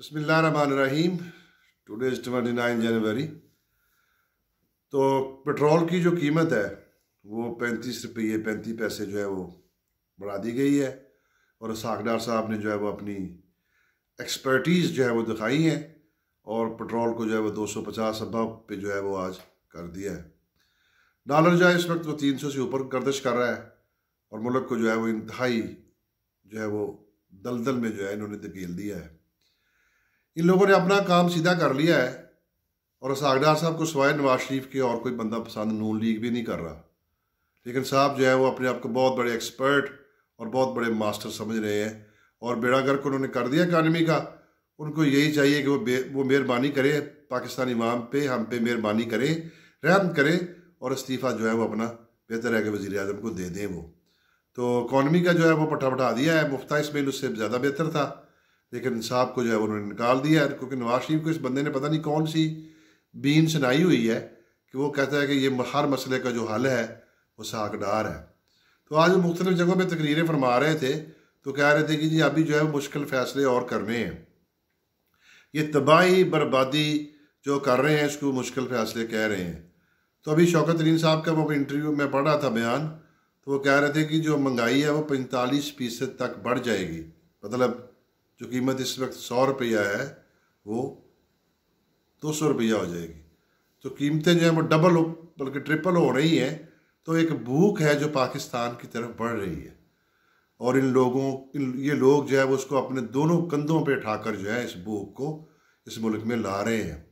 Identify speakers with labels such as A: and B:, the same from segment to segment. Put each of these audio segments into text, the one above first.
A: Rahim today is twenty nine January तो petrol की जो कीमत है वो पैंतीस रुपये पैंतीस पैसे जो है वो बढ़ा दी गई है और सागडार साहब ने जो है वो अपनी एक्सपर्टीज़ जो है वो दिखाई है और पेट्रोल को जो है वो दो सौ पचास अब पे जो है वो आज कर दिया है डॉलर जो है इस वक्त वो तीन सौ से ऊपर गर्दश कर रहा है और मुल्क को जो है वो इंतहाई जो है वो दलदल में जो है इन्होंने धकेल दिया है इन लोगों ने अपना काम सीधा कर लिया है और सागडार साहब को सवाए नवाज शरीफ के और कोई बंदा पसंद नून लीग भी नहीं कर रहा लेकिन साहब जो है वो अपने आप को बहुत बड़े एक्सपर्ट और बहुत बड़े मास्टर समझ रहे हैं और बेड़ा गर्क उन्होंने कर दिया इकानमी का उनको यही चाहिए कि वो वो मेहरबानी करें पाकिस्तान इमाम पे हम पे मेहरबानी करें रहम करें और इस्तीफ़ा जो है वो अपना बेहतर है कि वज़ी अजम को दे दें वो तो इकानमी का जो है वो पटा पटा दिया है मुफ्ता इसमें उससे ज़्यादा बेहतर था लेकिन साहब को जो है उन्होंने निकाल दिया है क्योंकि नवाज शरीफ को इस बंदे ने पता नहीं कौन सी बीन सुनाई हुई है कि वो कहता है कि ये हर मसले का जो हल है वो साकडार है तो आज मुख्तलिफ जगहों पर तकरीरें फरमा रहे थे तो कह रहे थे कि जी अभी जो है मुश्किल फ़ैसले और करने हैं ये तबाही बर्बादी जो कर रहे हैं इसको मुश्किल फ़ैसले कह रहे हैं तो अभी शौकत तरीन साहब का वो इंटरव्यू में पढ़ रहा था बयान तो वो कह रहे थे कि जो महंगाई है वो पैंतालीस फीसद तक बढ़ जाएगी मतलब जो कीमत इस वक्त सौ रुपया है वो दो सौ रुपया हो जाएगी तो कीमतें जो हैं वो डबल हो बल्कि ट्रिपल हो रही हैं तो एक भूख है जो पाकिस्तान की तरफ बढ़ रही है और इन लोगों इन ये लोग जो है वो उसको अपने दोनों कंधों पे उठाकर जो है इस भूख को इस मुल्क में ला रहे हैं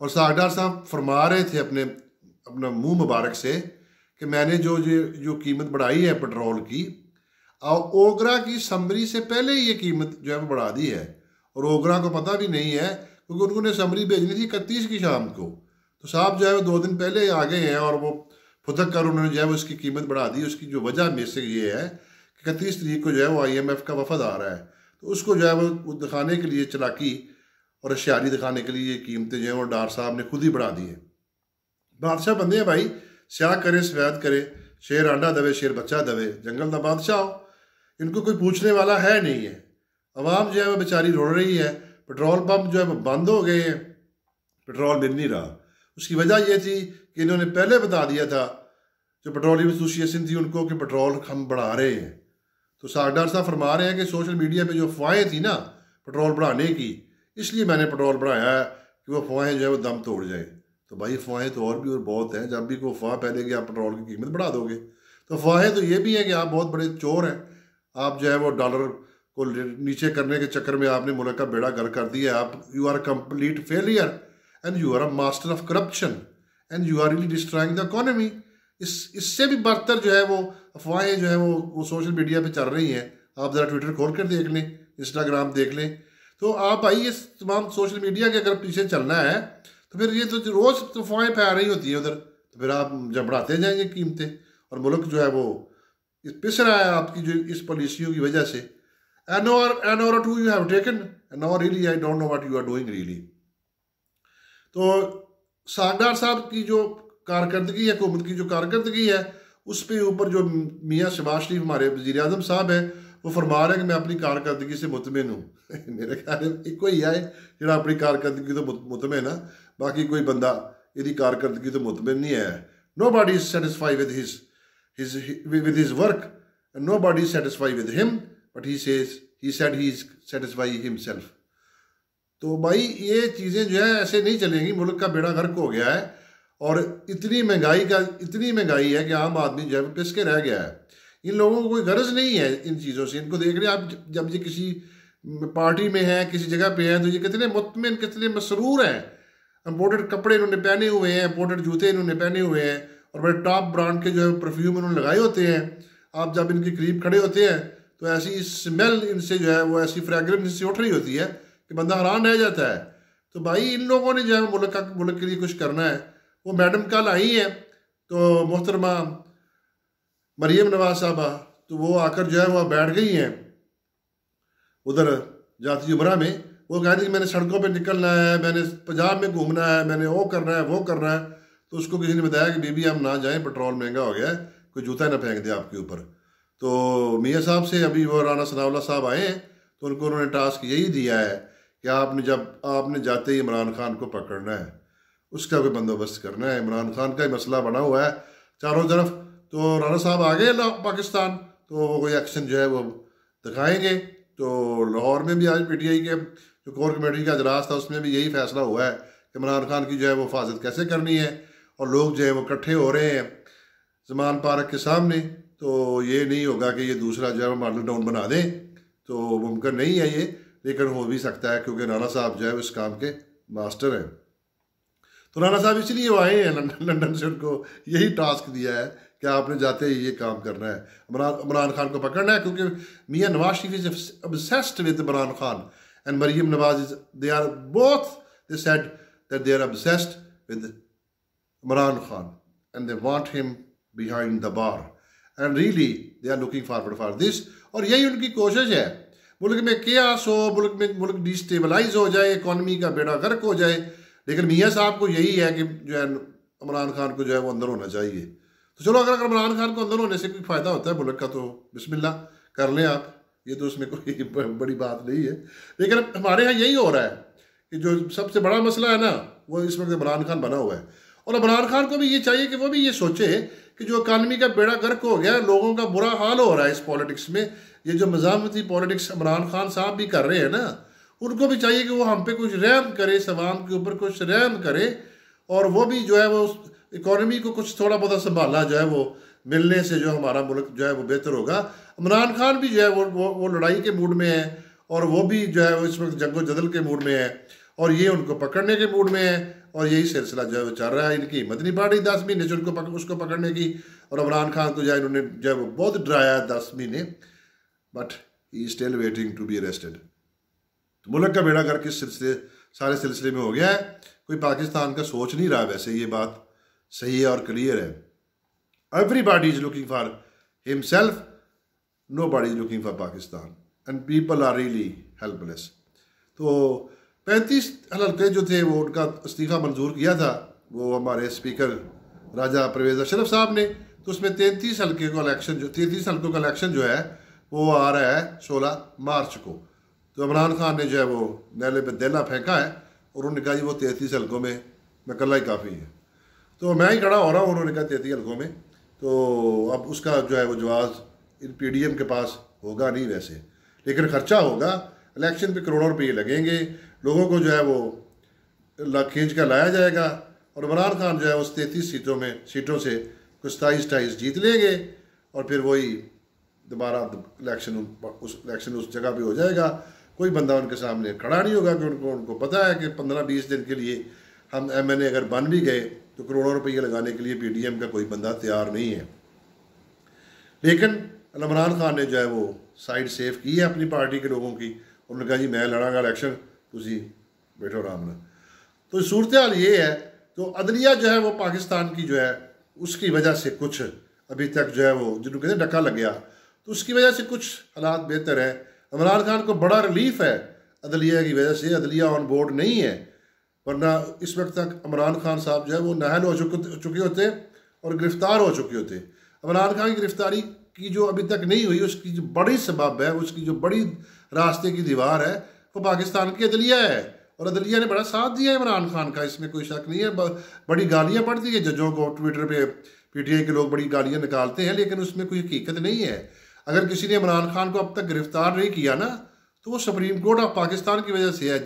A: और सागडार साहब फरमा रहे थे अपने अपना मुंह मुबारक से कि मैंने जो जो जो कीमत बढ़ाई है पेट्रोल की और ओगरा की समरी से पहले ये कीमत जो है वो बढ़ा दी है और ओगरा को पता भी नहीं है क्योंकि ने समरी भेजनी थी इकतीस की शाम को तो साहब जो है वो दो दिन पहले आ गए हैं और वो फुदक कर उन्होंने जो है वो उसकी कीमत बढ़ा दी उसकी जो वजह में से ये है कि इकतीस तरीक को जो है वो एफ का वफद आ रहा है तो उसको जो है वो दिखाने के लिए चलाकी और अशियारी दिखाने के लिए ये कीमतें जो है वो डार साहब ने खुद ही बढ़ा दी है बादशाह बंदे हैं भाई स्याह करे सफेद करे शेर आंडा दवे शेर बच्चा दवे जंगल का बादशाह हो इनको कोई पूछने वाला है नहीं है आवाम जो है वो बेचारी रो रही है पेट्रोल पंप जो है वो बंद हो गए हैं पेट्रोल मिल नहीं रहा उसकी वजह यह थी कि इन्होंने पहले बता दिया था जो पेट्रोलियम एसोसिएशन थी उनको कि पेट्रोल हम बढ़ा रहे हैं तो सागडार साहब फरमा रहे हैं कि सोशल मीडिया पर जो अफवाहें थी ना पेट्रोल बढ़ाने की इसलिए मैंने पेट्रोल बढ़ाया है कि वो अफवाहें जो है वो दम तोड़ जाए तो भाई अफवाहें तो और भी और बहुत हैं जब भी कोई अफवाह फैलेगी आप पेट्रोल की कीमत बढ़ा दोगे तो अफवाहें तो ये भी हैं कि आप बहुत बड़े चोर हैं आप जो है वो डॉलर को नीचे करने के चक्कर में आपने मुल्क का बेड़ा गर कर दिया आप you are complete failure and you are a master of corruption and you are really destroying the economy इस इससे भी बदतर जो है वो अफवाहें जो है वो वो सोशल मीडिया पे चल रही हैं आप ज़रा ट्विटर खोल कर देख लें इंस्टाग्राम देख लें तो आप आइए इस तमाम सोशल मीडिया के अगर पीछे चलना है तो फिर ये तो रोज़ अफवाहें फैल रही होती हैं उधर तो फिर आप जबड़ाते जाएंगे कीमतें और मुल्क जो है वो पिस है आपकी जो इस पॉलिसियों की वजह से एन और एन और to you have taken an और really I don't know what you are doing really तो सागडार साहब की जो कारकर्दगी है हुकूमत की जो कारकर्दगी है उस पे ऊपर जो मियाँ शबाज शरीफ हमारे वजी अजम साहब हैं वो फरमा रहे हैं कि मैं अपनी कारकर्दगी से मुतमिन हूँ मेरे ख्याल में एक ही है जरा अपनी कारकर्दगी तो मुतमिन है बाकी कोई बंदा यदि कारकर्दगी तो मुतमिन नहीं है nobody is satisfy with his his, with his work, and nobody is satisfied with him, but he says, he said he is satisfied himself. तो भाई ये चीज़ें जो है ऐसे नहीं चलेंगी मुल्क का बेड़ा गर्क हो गया है और इतनी महंगाई का इतनी महंगाई है कि आम आदमी जो है पिस के रह गया है इन लोगों को कोई गरज नहीं है इन चीज़ों से इनको देख रहे हैं आप जब ये किसी पार्टी में हैं किसी जगह पे हैं तो ये कितने मुतमिन कितने मसरूर हैं इम्पोर्टेड कपड़े इन्होंने पहने हुए हैं इम्पोर्टेड जूते इन्होंने पहने हुए हैं और बड़े टॉप ब्रांड के जो है परफ्यूम इन्होंने लगाए होते हैं आप जब इनके करीब खड़े होते हैं तो ऐसी स्मेल इनसे जो है वो ऐसी फ्रेगरेंस इनसे उठ रही होती है कि बंदा हैरान रह जाता है तो भाई इन लोगों ने जो है मुल्क का मुल्क के लिए कुछ करना है वो मैडम कल आई हैं तो मोहतरमा मरियम नवाज साहबा तो वो आकर जो है वह बैठ गई हैं उधर जाती उमरा में वो कह रही मैंने सड़कों पर निकलना है मैंने पंजाब में घूमना है मैंने वो करना है वो करना है तो उसको किसी ने बताया कि बीबी हम ना जाएं पेट्रोल महंगा हो गया है कोई जूता ना फेंक दे आपके ऊपर तो मियाँ साहब से अभी वो राना सनावला साहब आए तो उनको उन्होंने टास्क यही दिया है कि आपने जब आपने जाते ही इमरान खान को पकड़ना है उसका कोई बंदोबस्त करना है इमरान खान का ही मसला बना हुआ है चारों तरफ तो राना साहब आ गए पाकिस्तान तो वो कोई एक्शन जो है वो दिखाएंगे तो लाहौर में भी आज पीटीआई के जो कोर कमेटी का अजलास था उसमें भी यही फैसला हुआ है कि इमरान खान की जो है वो हिफाजत कैसे करनी है और लोग जो है वो इकट्ठे हो रहे हैं जमान पार्क के सामने तो ये नहीं होगा कि ये दूसरा जो है मॉडल टाउन बना दें तो मुमकिन नहीं है ये लेकिन हो भी सकता है क्योंकि राना साहब जो है इस काम के मास्टर हैं तो राना साहब इसलिए वो आए हैं लंदन से उनको यही टास्क दिया है कि आपने जाते ही ये काम करना है इमरान खान को पकड़ना है क्योंकि Mian Nawaz Sharif is obsessed with Imran Khan and Maryam Nawaz is they are both they said that they are obsessed with Imran Khan and they want him behind the bar. And really, they are looking forward for this. और यही उनकी कोशिश है मुल्क में क्या हो मुल्क में मुल्क डिस्टेबलाइज हो जाए इकानमी का बेड़ा गर्क हो जाए लेकिन मियाँ साहब को यही है कि जो है इमरान खान को जो है वो अंदर होना चाहिए तो चलो अगर इमरान खान को अंदर होने से कोई फ़ायदा होता है मुल्क का तो बिस्मिल्लाह कर लें आप ये तो उसमें कोई बड़ी बात नहीं है लेकिन हमारे यहाँ यही हो रहा है कि जो सबसे बड़ा मसला है ना वो इस वक्त इमरान खान बना हुआ है और इमरान खान को भी ये चाहिए कि वो भी ये सोचे कि जो इकानमी का बेड़ा गर्क हो गया लोगों का बुरा हाल हो रहा है इस पॉलिटिक्स में ये जो मजामती पॉलिटिक्स इमरान खान साहब भी कर रहे हैं ना उनको भी चाहिए कि वो हम पे कुछ रहम करे इस आवाम के ऊपर कुछ रहम करे और वो भी जो है वो इकोनॉमी को कुछ थोड़ा बहुत संभाला जो है वो मिलने से जो हमारा मुल्क जो है वो बेहतर होगा इमरान खान भी जो है वो वो, वो लड़ाई के मूड में है और वो भी जो है वो इस वक्त जंगो जदल के मूड में है और ये उनको पकड़ने के मूड में है और यही सिलसिला जो है चल रहा है इनकी हिम्मत नहीं मदनी रही दस महीने से उनको पक, उसको पकड़ने की और इमरान खान को जो इन्होंने जो है बहुत डराया दस महीने but I still waiting to be arrested तो मुल्क का बेड़ा करके सिलसिले सारे सिलसिले में हो गया है कोई पाकिस्तान का सोच नहीं रहा वैसे ये बात सही है और क्लियर है everybody is looking for himself nobody is looking for Pakistan and people are really helpless तो पैंतीस हलके जो थे वो उनका इस्तीफ़ा मंजूर किया था वो हमारे स्पीकर राजा परवेज अशरफ साहब ने तो उसमें तैंतीस हल्के का इलेक्शन जो तैंतीस हल्कों का इलेक्शन जो है वो आ रहा है सोलह मार्च को तो इमरान खान ने जो है वो नैले पर देला फेंका है और उन्होंने कहा जी वो तैंतीस हल्कों में कल्ला ही काफ़ी है तो मैं ही खड़ा हो रहा हूँ उन्होंने कहा तैंतीस हल्कों में तो अब उसका जो है वो जवाब इन पी के पास होगा नहीं वैसे लेकिन ख़र्चा होगा इलेक्शन पे करोड़ों रुपये लगेंगे लोगों को जो है वो खींच कर लाया जाएगा और इमरान खान जो है उस तैंतीस सीटों में सीटों से कुछ सताईस अठाईस जीत लेंगे और फिर वही दोबारा इलेक्शन उस इलेक्शन उस जगह पे हो जाएगा कोई बंदा उनके सामने खड़ा नहीं होगा कि उनको उनको पता है कि पंद्रह बीस दिन के लिए हम एम एन ए अगर बन भी गए तो करोड़ों रुपये लगाने के लिए पी डी एम का कोई बंदा तैयार नहीं है लेकिन इमरान खान ने जो है वो साइड सेफ की है अपनी पार्टी के लोगों की उन्होंने कहा जी मैं लड़ांगा इलेक्शन तुम बैठो आराम तो सूरत हाल ये है तो अदलिया जो है वो पाकिस्तान की जो है उसकी वजह से कुछ अभी तक जो है वो जिनको कहते हैं डका लग गया तो उसकी वजह से कुछ हालात बेहतर है इमरान खान को बड़ा रिलीफ है अदलिया की वजह से अदलिया ऑन बोर्ड नहीं है वरना इस वक्त तक इमरान खान साहब जो है वो नाहल हो चुके होते और गिरफ्तार हो चुके होते इमरान खान की गिरफ्तारी की जो अभी तक नहीं हुई उसकी जो बड़ी सबब है उसकी जो बड़ी रास्ते की दीवार है वो पाकिस्तान की अदलिया है और अदलिया ने बड़ा साथ दिया इमरान खान का इसमें कोई शक नहीं है बड़ी गालियाँ पड़ती है जजों को ट्विटर पर पी टी आई के लोग बड़ी गालियाँ निकालते हैं लेकिन उसमें कोई हकीकत नहीं है अगर किसी ने इमरान खान को अब तक गिरफ्तार नहीं किया ना तो वो सुप्रीम कोर्ट ऑफ पाकिस्तान की वजह से है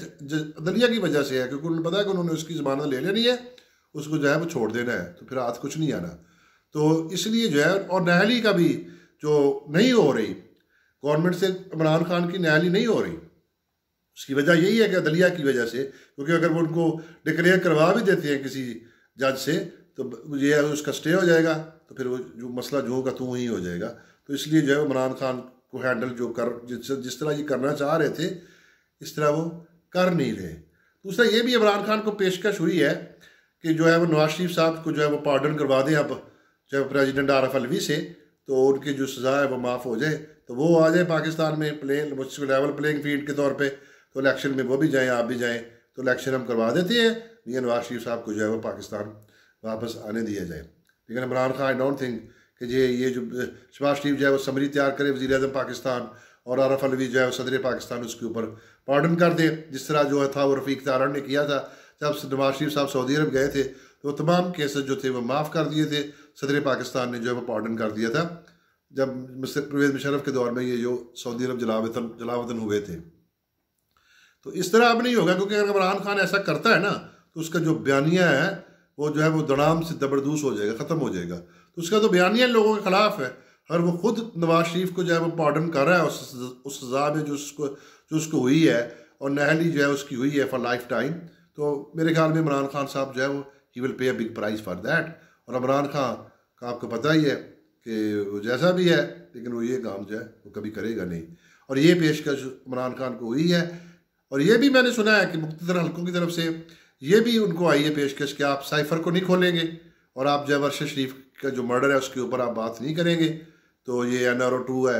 A: अदलिया की वजह से है क्योंकि उन्हें पता है कि उन्होंने उसकी ज़मानत ले लेनी है उसको जो है वो छोड़ देना है तो फिर हाथ कुछ नहीं आना तो इसलिए जो है और नहली का भी जो नहीं हो रही गवर्नमेंट से इमरान खान की नहली नहीं हो रही उसकी वजह यही है कि अदलिया की वजह से क्योंकि अगर वो उनको डिक्लेयर करवा भी देते हैं किसी जज से तो ये उसका स्टे हो जाएगा तो फिर वो जो मसला जो होगा तो वहीं हो जाएगा तो इसलिए जो है इमरान खान को हैंडल जो कर जिस जिस तरह ये करना चाह रहे थे इस तरह वो कर नहीं रहे दूसरा ये भी इमरान खान को पेशकश हुई है कि जो है वो नवाज शरीफ साहब को जो है वो पार्डन करवा दें अब जब प्रेजिडेंट आर एफ़ अलवी से तो उनकी जो सज़ा है वो माफ़ हो जाए तो वो आ जाए पाकिस्तान में प्लेन लेवल प्लेइंग फील्ड के तौर पर तो इलेक्शन में वो भी जाएँ आप भी जाएँ तो इलेक्शन हम करवा देते हैं ये नवाज शरीफ साहब को जो है वो पाकिस्तान वापस आने दिया जाए लेकिन Imran Khan I don't think कि ये ये जो शबाज शरीफ जो है वो समरी तैयार करे वजी अजम पाकिस्तान और आरफ अलवी जो है वो सदर पाकिस्तान उसके ऊपर पार्डन कर दें जिस तरह जो है था वो रफ़ीक तारण ने किया था जब नवाज शरीफ साहब सऊदी अरब गए थे तो तमाम केसेस जो थे वो माफ़ कर दिए थे सदर पाकिस्तान ने जो है वो पार्डन कर दिया था जब मिस्टर परवेज मुशरफ के दौर में ये जो सऊदी अरब जलावतन जलावतन हुए थे तो इस तरह अब नहीं होगा क्योंकि अगर इमरान खान ऐसा करता है ना तो उसका जो बयानिया है वो जो है वो दड़ाम से जबरदूस हो जाएगा ख़त्म हो जाएगा तो उसका तो बयानिया लोगों के ख़िलाफ़ है अगर वो खुद नवाज शरीफ को जो है वो पार्डन कर रहा है उस सज़ा में जो उसको जो उसको हुई है और नहली जो है उसकी हुई है फॉर लाइफ टाइम तो मेरे ख्याल में इमरान खान साहब जो है वो ही will pay a big prize for that और इमरान खान का आपको पता ही है कि वो जैसा भी है लेकिन वो ये काम जो है वो कभी करेगा नहीं और ये पेशकश इमरान खान को हुई है और ये भी मैंने सुना है कि मुख्तर हलकों की तरफ से ये भी उनको आई है पेशकश कि आप साइफर को नहीं खोलेंगे और आप अरशद शरीफ का जो मर्डर है उसके ऊपर आप बात नहीं करेंगे तो ये एन आर ओ टू है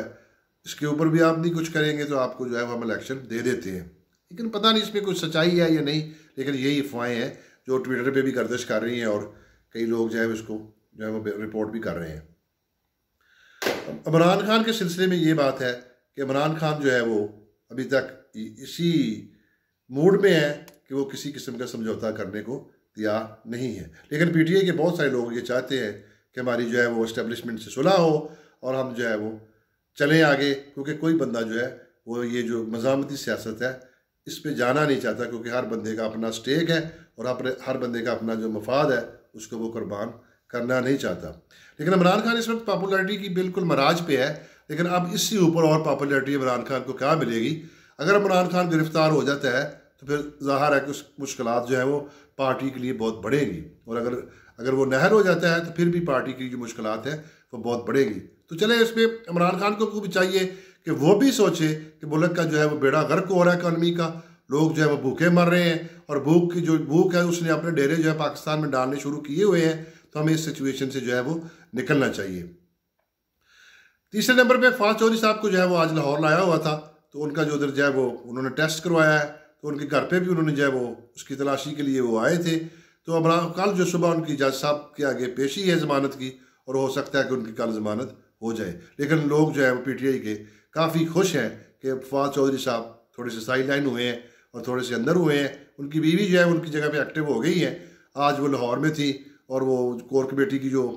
A: इसके ऊपर भी आप नहीं कुछ करेंगे तो आपको जो है वो हम इलेक्शन दे देते हैं लेकिन पता नहीं इसमें कुछ सच्चाई है या नहीं लेकिन यही अफवाहें हैं जो ट्विटर पर भी गर्दिश कर रही हैं और कई लोग जो है उसको जो है वो रिपोर्ट भी कर रहे हैं इमरान खान के सिलसिले में ये बात है कि इमरान खान जो है वो अभी तक इसी मूड में है कि वो किसी किस्म का समझौता करने को तैयार नहीं है लेकिन पी के बहुत सारे लोग ये चाहते हैं कि हमारी जो है वो इस्टेब्लिशमेंट से सुलह हो और हम जो है वो चलें आगे क्योंकि कोई बंदा जो है वो ये जो मजामती सियासत है इस पर जाना नहीं चाहता क्योंकि हर बंदे का अपना स्टेक है और अपने हर बंदे का अपना जो मफाद है उसको वो कुर्बान करना नहीं चाहता लेकिन इमरान खान इस वक्त पॉपुलरिटी की बिल्कुल मराज पे है लेकिन अब इससे ऊपर और पॉपुलरिटी इमरान खान को क्या मिलेगी अगर इमरान खान गिरफ्तार हो जाता है तो फिर ज़ाहिर है कि उस मुश्किल जो है वो पार्टी के लिए बहुत बढ़ेंगी और अगर अगर वो नहर हो जाता है तो फिर भी पार्टी की जो मुश्किल हैं वो बहुत बढ़ेंगी तो चले इसमें इमरान खान को भी चाहिए कि वो भी सोचे कि मुल्क का जो है वो बेड़ा गर्क हो रहा है इकानमी का लोग जो है वो भूखे मर रहे हैं और भूख की जो भूख है उसने अपने डेरे जो है पाकिस्तान में डालने शुरू किए हुए हैं तो हमें इस सिचुएशन से जो है वो निकलना चाहिए तीसरे नंबर पे फाज चौधरी साहब को जो है वो आज लाहौर लाया हुआ था तो उनका जो उधर जो है वो उन्होंने टेस्ट करवाया है तो उनके घर पे भी उन्होंने जो है वो उसकी तलाशी के लिए वो आए थे तो अब कल जो सुबह उनकी जज साहब के आगे पेशी है ज़मानत की और हो सकता है कि उनकी कल ज़मानत हो जाए लेकिन लोग जो है वो आई के काफ़ी खुश हैं कि फवाद चौधरी साहब थोड़े से साइड लाइन हुए हैं और थोड़े से अंदर हुए हैं उनकी बीवी जो है उनकी जगह पे एक्टिव हो गई है आज वो लाहौर में थी और वो कोर कमेटी की जो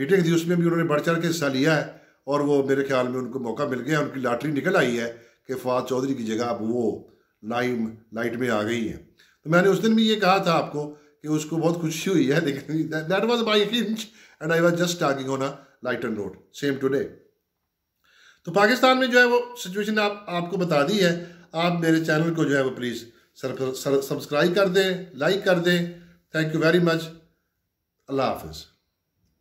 A: मीटिंग थी उसमें भी उन्होंने बढ़ चढ़ के हिस्सा लिया है और वो मेरे ख्याल में उनको मौका मिल गया उनकी लाटरी निकल आई है कि फवाद चौधरी की जगह अब वो लाइम लाइट में आ गई हैं तो मैंने उस दिन भी ये कहा था आपको कि उसको बहुत खुशी हुई है लेकिन that was my hunch and I was just talking on a light and road same today तो पाकिस्तान में जो है वो सिचुएशन आप आपको बता दी है आप मेरे चैनल को जो है वो प्लीज़ सब्सक्राइब कर दें लाइक कर दें thank you very much Allah हाफिज़